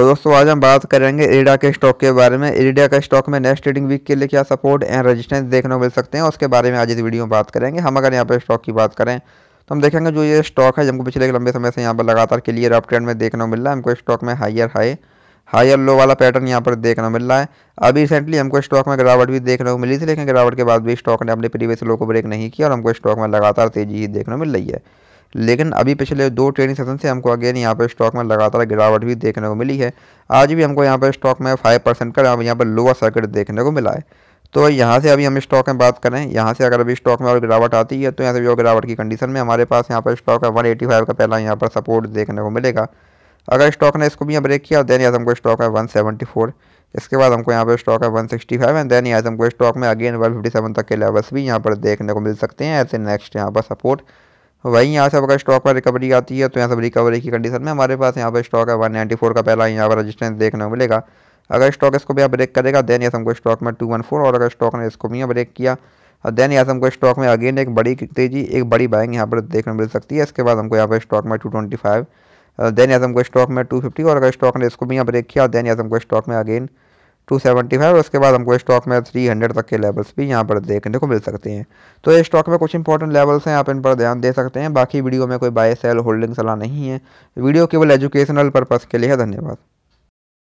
तो दोस्तों आज हम बात करेंगे इरिडा के स्टॉक के बारे में इरिडा के स्टॉक में नेक्स्ट ट्रेडिंग वीक के लिए क्या सपोर्ट एंड रेजिस्टेंस देखने को मिल सकते हैं उसके बारे में आज इस वीडियो में बात करेंगे हम अगर यहाँ पर स्टॉक की बात करें तो हम देखेंगे जो ये स्टॉक है जमको पिछले लंबे समय से यहाँ पर लगातार क्लियर अप ट्रेंड में देखने को मिल रहा है हमको स्टॉक में हाइयर हाई हायर लो वाला पैटर्न यहाँ पर देखने को मिल रहा है अभी रिसेंटली हमको स्टॉक में गिरावट भी देखने को मिली थी लेकिन गिरावट के बाद भी स्टॉक ने अपने प्रीवियस लो को ब्रेक नहीं किया और हमको स्टॉक में लगातार तेजी ही देखने को मिल रही है लेकिन अभी पिछले दो ट्रेडिंग सेशन से हमको अगेन यहाँ पर स्टॉक में लगातार गिरावट भी देखने को मिली है आज भी हमको यहाँ पर स्टॉक में फाइव परसेंट का यहाँ पर लोअर सर्किट देखने को मिला है तो यहाँ से अभी हम स्टॉक में बात करें यहाँ से अगर अभी स्टॉक में और गिरावट आती है तो यहाँ से भी और गिरावट की कंडीशन में हमारे पास यहाँ पर स्टॉक है वन का पहला यहाँ पर सपोर्ट देखने को मिलेगा अगर स्टॉक ने इसको भी यहाँ ब्रेक किया देन यहाँ हमको स्टॉक है वन इसके बाद हमको यहाँ पर स्टॉक है फाइव एंड देन यहाँ हमको स्टॉक में अगेन सेवन तक के लेवल्स भी यहाँ पर देखने को मिल सकते हैं ऐसे नेक्स्ट यहाँ पर सपोर्ट वहीं यहाँ से अगर स्टॉक पर रिकवरी आती है तो यहाँ सब रिकवरी की कंडीशन में हमारे पास यहाँ पर स्टॉक है वन नाइन्टी फोर का पहला यहाँ पर रजिस्टेंस देखने को मिलेगा अगर स्टॉक इसको भी ब्रेक करेगा देन यहाँ हमको स्टॉक में टू वन फोर और अगर स्टॉक ने इसको भी ब्रेक किया और देन यहाँ हमको स्टॉक में अगेन एक बड़ी तेजी एक बड़ी बाइंग यहाँ पर देखने मिल सकती है इसके बाद हमको यहाँ पर स्टॉक में टू ट्वेंटी फाइव देन यहाँ हमको स्टॉक में टू फिफ्टी और अगर स्टॉक ने इसको भी यहाँ ब्रेक किया देन यहाँ हमको स्टॉक में अगेन टू सेवेंटी फाइव और उसके बाद हमको स्टॉक में थ्री हंड्रेड तक के लेवल्स भी यहाँ पर देखने को मिल सकते हैं तो ये स्टॉक में कुछ इंपॉर्टेंट लेवल्स हैं आप इन पर ध्यान दे सकते हैं बाकी वीडियो में कोई बाय सेल होल्डिंग सलाह नहीं है वीडियो केवल एजुकेशनल पर्पज़ के लिए है धन्यवाद